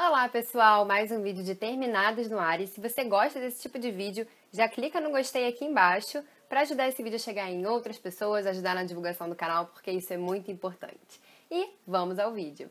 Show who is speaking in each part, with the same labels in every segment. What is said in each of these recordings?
Speaker 1: Olá pessoal, mais um vídeo de Terminados no Ar e se você gosta desse tipo de vídeo, já clica no gostei aqui embaixo para ajudar esse vídeo a chegar em outras pessoas, ajudar na divulgação do canal, porque isso é muito importante. E vamos ao vídeo!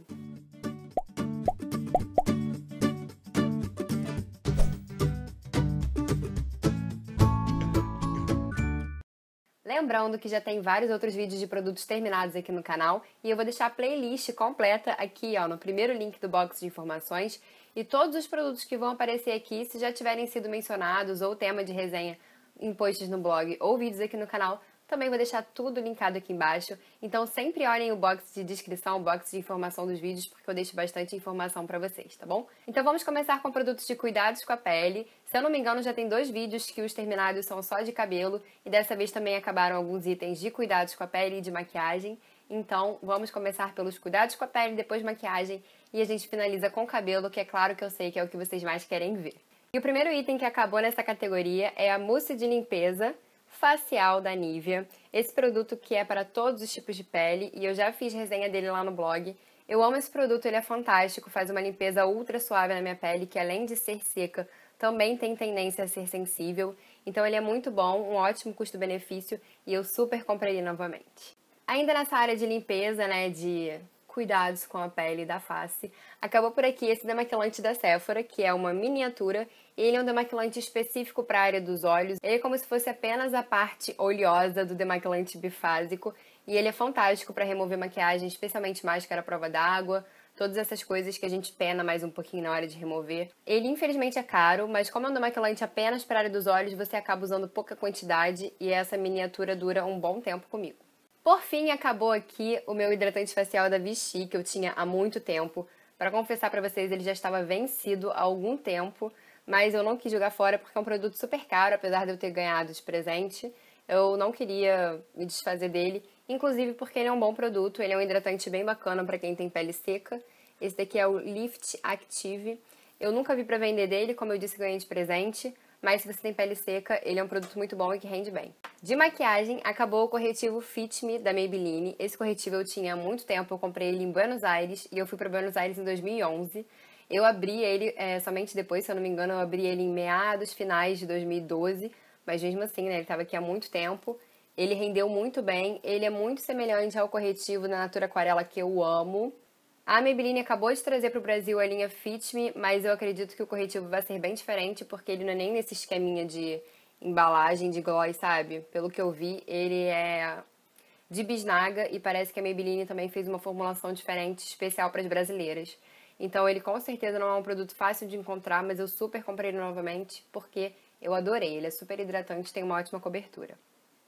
Speaker 1: Lembrando que já tem vários outros vídeos de produtos terminados aqui no canal e eu vou deixar a playlist completa aqui ó, no primeiro link do box de informações. E todos os produtos que vão aparecer aqui, se já tiverem sido mencionados ou tema de resenha em posts no blog ou vídeos aqui no canal, também vou deixar tudo linkado aqui embaixo. Então sempre olhem o box de descrição, o box de informação dos vídeos, porque eu deixo bastante informação para vocês, tá bom? Então vamos começar com produtos de cuidados com a pele. Se eu não me engano, já tem dois vídeos que os terminados são só de cabelo e dessa vez também acabaram alguns itens de cuidados com a pele e de maquiagem. Então, vamos começar pelos cuidados com a pele, depois maquiagem e a gente finaliza com o cabelo, que é claro que eu sei que é o que vocês mais querem ver. E o primeiro item que acabou nessa categoria é a mousse de limpeza, facial da Nivea. Esse produto que é para todos os tipos de pele e eu já fiz resenha dele lá no blog. Eu amo esse produto, ele é fantástico, faz uma limpeza ultra suave na minha pele que além de ser seca, também tem tendência a ser sensível. Então ele é muito bom, um ótimo custo-benefício e eu super comprei ele novamente. Ainda nessa área de limpeza, né, de cuidados com a pele da face. Acabou por aqui esse demaquilante da Sephora, que é uma miniatura, e ele é um demaquilante específico para a área dos olhos. Ele é como se fosse apenas a parte oleosa do demaquilante bifásico, e ele é fantástico para remover maquiagem, especialmente máscara à prova d'água, todas essas coisas que a gente pena mais um pouquinho na hora de remover. Ele infelizmente é caro, mas como é um demaquilante apenas para a área dos olhos, você acaba usando pouca quantidade e essa miniatura dura um bom tempo comigo. Por fim, acabou aqui o meu hidratante facial da Vichy, que eu tinha há muito tempo. Para confessar para vocês, ele já estava vencido há algum tempo, mas eu não quis jogar fora porque é um produto super caro, apesar de eu ter ganhado de presente. Eu não queria me desfazer dele, inclusive porque ele é um bom produto, ele é um hidratante bem bacana para quem tem pele seca. Esse daqui é o Lift Active. Eu nunca vi para vender dele, como eu disse, ganhei de presente, mas se você tem pele seca, ele é um produto muito bom e que rende bem. De maquiagem, acabou o corretivo Fit Me da Maybelline. Esse corretivo eu tinha há muito tempo, eu comprei ele em Buenos Aires e eu fui para Buenos Aires em 2011. Eu abri ele é, somente depois, se eu não me engano, eu abri ele em meados, finais de 2012, mas mesmo assim, né, ele estava aqui há muito tempo. Ele rendeu muito bem, ele é muito semelhante ao corretivo da Natura Aquarela que eu amo. A Maybelline acabou de trazer para o Brasil a linha Fit Me, mas eu acredito que o corretivo vai ser bem diferente, porque ele não é nem nesse esqueminha de embalagem de gloss, sabe? Pelo que eu vi, ele é de bisnaga e parece que a Maybelline também fez uma formulação diferente, especial para as brasileiras. Então ele com certeza não é um produto fácil de encontrar, mas eu super comprei ele novamente porque eu adorei. Ele é super hidratante, tem uma ótima cobertura.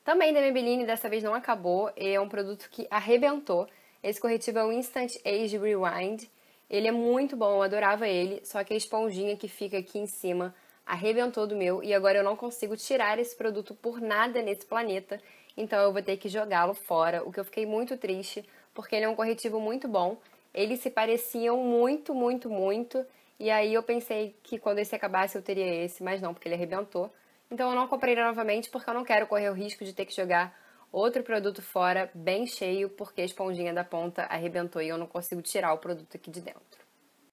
Speaker 1: Também da Maybelline, dessa vez não acabou, é um produto que arrebentou esse corretivo é o Instant Age Rewind. Ele é muito bom, eu adorava ele, só que a esponjinha que fica aqui em cima arrebentou do meu e agora eu não consigo tirar esse produto por nada nesse planeta, então eu vou ter que jogá-lo fora, o que eu fiquei muito triste, porque ele é um corretivo muito bom. Eles se pareciam muito, muito, muito, e aí eu pensei que quando esse acabasse eu teria esse, mas não, porque ele arrebentou. Então eu não comprei ele novamente porque eu não quero correr o risco de ter que jogar outro produto fora bem cheio porque a esponjinha da ponta arrebentou e eu não consigo tirar o produto aqui de dentro.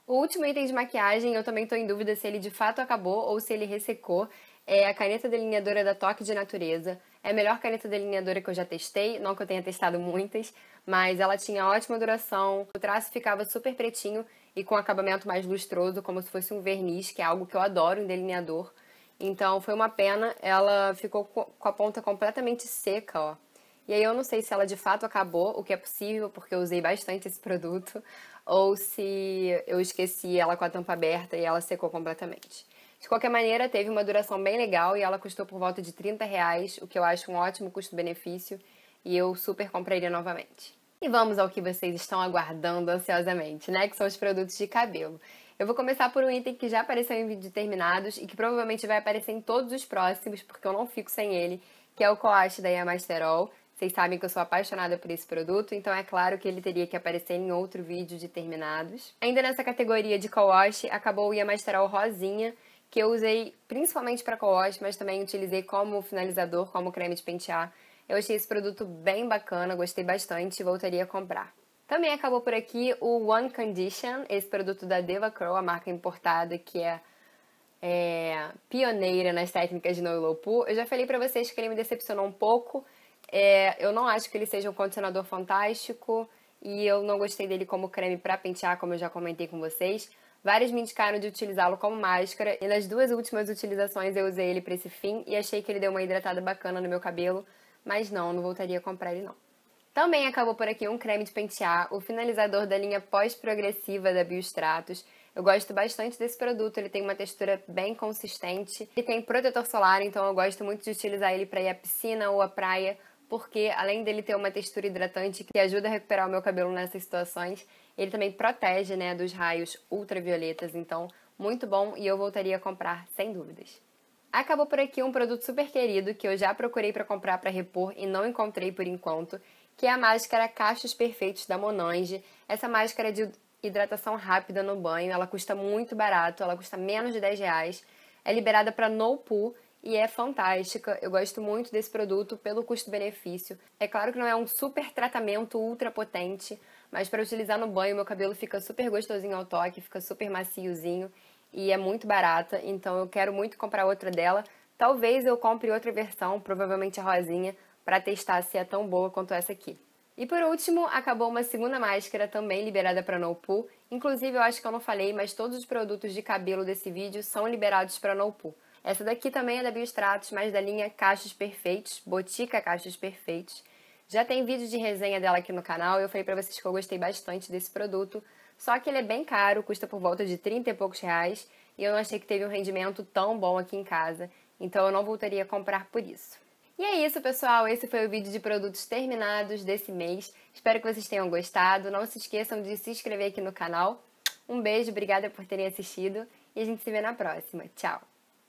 Speaker 1: O último item de maquiagem, eu também estou em dúvida se ele de fato acabou ou se ele ressecou, é a caneta delineadora da Toque de Natureza. É a melhor caneta delineadora que eu já testei, não que eu tenha testado muitas, mas ela tinha ótima duração, o traço ficava super pretinho e com acabamento mais lustroso, como se fosse um verniz, que é algo que eu adoro em delineador. Então foi uma pena, ela ficou com a ponta completamente seca, ó. E aí eu não sei se ela de fato acabou, o que é possível, porque eu usei bastante esse produto, ou se eu esqueci ela com a tampa aberta e ela secou completamente. De qualquer maneira, teve uma duração bem legal e ela custou por volta de 30 reais, o que eu acho um ótimo custo-benefício e eu super compraria novamente. E vamos ao que vocês estão aguardando ansiosamente, né? Que são os produtos de cabelo. Eu vou começar por um item que já apareceu em vídeos determinados e que provavelmente vai aparecer em todos os próximos, porque eu não fico sem ele, que é o coache da Yamasterol, vocês sabem que eu sou apaixonada por esse produto, então é claro que ele teria que aparecer em outro vídeo de terminados. Ainda nessa categoria de co-wash, acabou o Yamasterol Rosinha, que eu usei principalmente para co-wash, mas também utilizei como finalizador, como creme de pentear. Eu achei esse produto bem bacana, gostei bastante e voltaria a comprar. Também acabou por aqui o One Condition, esse produto da Deva crow a marca importada que é, é pioneira nas técnicas de no-low poo. Eu já falei para vocês que ele me decepcionou um pouco, é, eu não acho que ele seja um condicionador fantástico e eu não gostei dele como creme para pentear, como eu já comentei com vocês. Várias me indicaram de utilizá-lo como máscara e nas duas últimas utilizações eu usei ele para esse fim e achei que ele deu uma hidratada bacana no meu cabelo, mas não, não voltaria a comprar ele não. Também acabou por aqui um creme de pentear, o finalizador da linha pós-progressiva da Biostratos. Eu gosto bastante desse produto, ele tem uma textura bem consistente. Ele tem protetor solar, então eu gosto muito de utilizar ele para ir à piscina ou à praia porque além dele ter uma textura hidratante que ajuda a recuperar o meu cabelo nessas situações, ele também protege, né, dos raios ultravioletas, então muito bom e eu voltaria a comprar sem dúvidas. Acabou por aqui um produto super querido que eu já procurei para comprar para repor e não encontrei por enquanto, que é a máscara Cachos Perfeitos da Monange. Essa máscara de hidratação rápida no banho, ela custa muito barato, ela custa menos de 10 reais, é liberada para no poo e é fantástica. Eu gosto muito desse produto pelo custo-benefício. É claro que não é um super tratamento ultra potente, mas para utilizar no banho, meu cabelo fica super gostosinho ao toque, fica super maciozinho e é muito barata, então eu quero muito comprar outra dela. Talvez eu compre outra versão, provavelmente a rosinha, para testar se é tão boa quanto essa aqui. E por último, acabou uma segunda máscara também liberada para No Poo. Inclusive, eu acho que eu não falei, mas todos os produtos de cabelo desse vídeo são liberados para No Poo. Essa daqui também é da Biostratos, mas da linha Caixas Perfeitos, Botica Caixas Perfeitos. Já tem vídeo de resenha dela aqui no canal, eu falei para vocês que eu gostei bastante desse produto, só que ele é bem caro, custa por volta de 30 e poucos reais, e eu não achei que teve um rendimento tão bom aqui em casa, então eu não voltaria a comprar por isso. E é isso, pessoal. Esse foi o vídeo de produtos terminados desse mês. Espero que vocês tenham gostado. Não se esqueçam de se inscrever aqui no canal. Um beijo, obrigada por terem assistido e a gente se vê na próxima. Tchau!